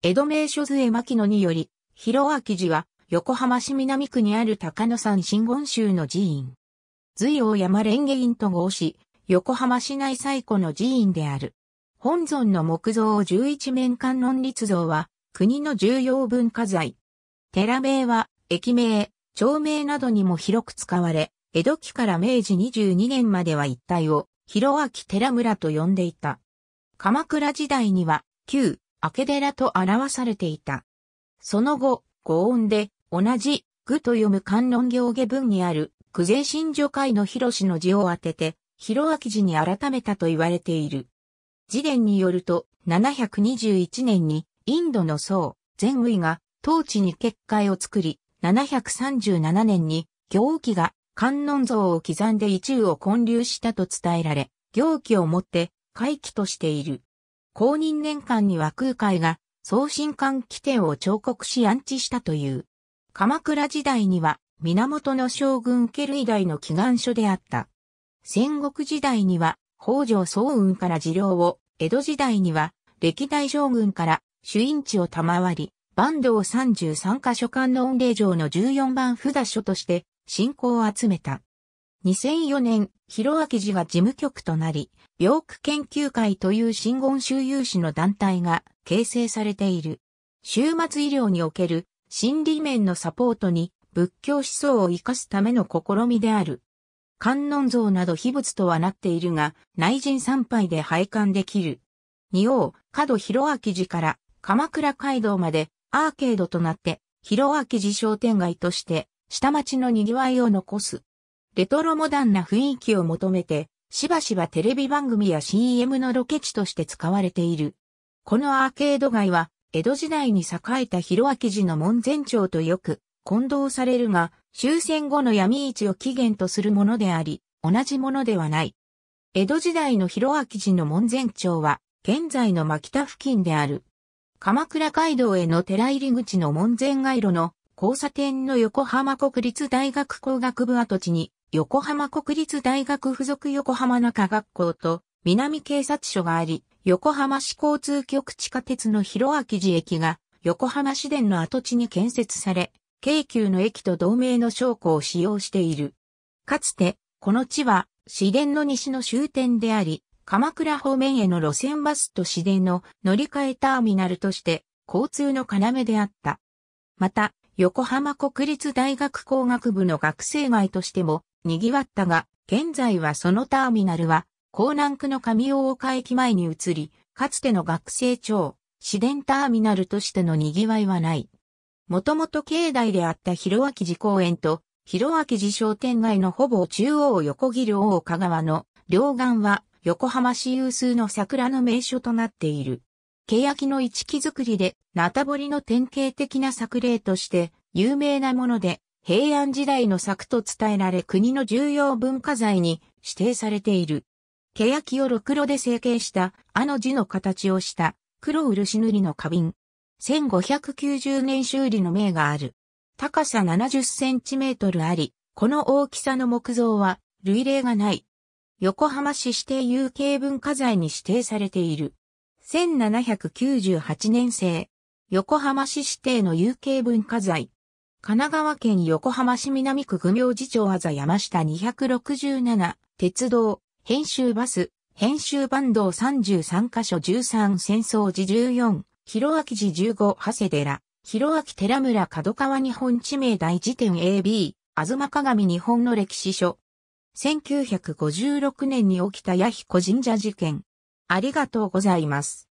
江戸名所杖牧野により、広明寺は、横浜市南区にある高野山真言宗の寺院。随王山蓮華院と合し、横浜市内最古の寺院である。本尊の木造11面観音立像は、国の重要文化財。寺名は、駅名、町名などにも広く使われ、江戸期から明治22年までは一帯を、広明寺村と呼んでいた。鎌倉時代には、旧明寺と表されていた。その後、語音で、同じ、具と読む観音行下文にある、久世神女会の広氏の字を当てて、広明寺に改めたと言われている。次伝によると、721年に、インドの僧、禅ウイが、当地に結界を作り、737年に、行基が、観音像を刻んで一宇を建立したと伝えられ、行基をもって、回帰としている。公認年間には空海が送信官規定を彫刻し安置したという。鎌倉時代には源の将軍受ける以来の祈願書であった。戦国時代には北条早雲から辞令を、江戸時代には歴代将軍から主因地を賜り、坂東33カ所間の御礼城の14番札所として信仰を集めた。2004年、広明寺が事務局となり、病区研究会という新言宗有志の団体が形成されている。終末医療における心理面のサポートに仏教思想を活かすための試みである。観音像など秘仏とはなっているが、内人参拝で拝観できる。二王、角広明寺から鎌倉街道までアーケードとなって、広明寺商店街として、下町の賑わいを残す。レトロモダンな雰囲気を求めて、しばしばテレビ番組や CM のロケ地として使われている。このアーケード街は、江戸時代に栄えた広明寺の門前町とよく混同されるが、終戦後の闇市を起源とするものであり、同じものではない。江戸時代の広明寺の門前町は、現在の牧田付近である。鎌倉街道への寺入り口の門前街路の交差点の横浜国立大学工学部跡地に横浜国立大学附属横浜中学校と南警察署があり、横浜市交通局地下鉄の広明寺駅が横浜市電の跡地に建設され、京急の駅と同名の商工を使用している。かつて、この地は市電の西の終点であり、鎌倉方面への路線バスと市電の乗り換えターミナルとして交通の要であった。また、横浜国立大学工学部の学生街としても賑わったが、現在はそのターミナルは、港南区の上大岡駅前に移り、かつての学生町、市電ターミナルとしての賑わいはない。もともと境内であった広明寺公園と、広明寺商店街のほぼ中央を横切る大岡川の両岸は横浜市有数の桜の名所となっている。欅の一木造りで、なた堀の典型的な作例として有名なもので、平安時代の作と伝えられ国の重要文化財に指定されている。欅をろくろで成形したあの字の形をした黒漆塗りの花瓶。1590年修理の銘がある。高さ70センチメートルあり、この大きさの木造は類例がない。横浜市指定有形文化財に指定されている。1798年生、横浜市指定の有形文化財。神奈川県横浜市南区愚明寺町あざ山下267、鉄道、編集バス、編集ン道33カ所13戦争時14、広明寺15長谷寺、広明寺村角川日本地名大辞典 AB、東鏡日本の歴史書。1956年に起きた弥彦神社事件。ありがとうございます。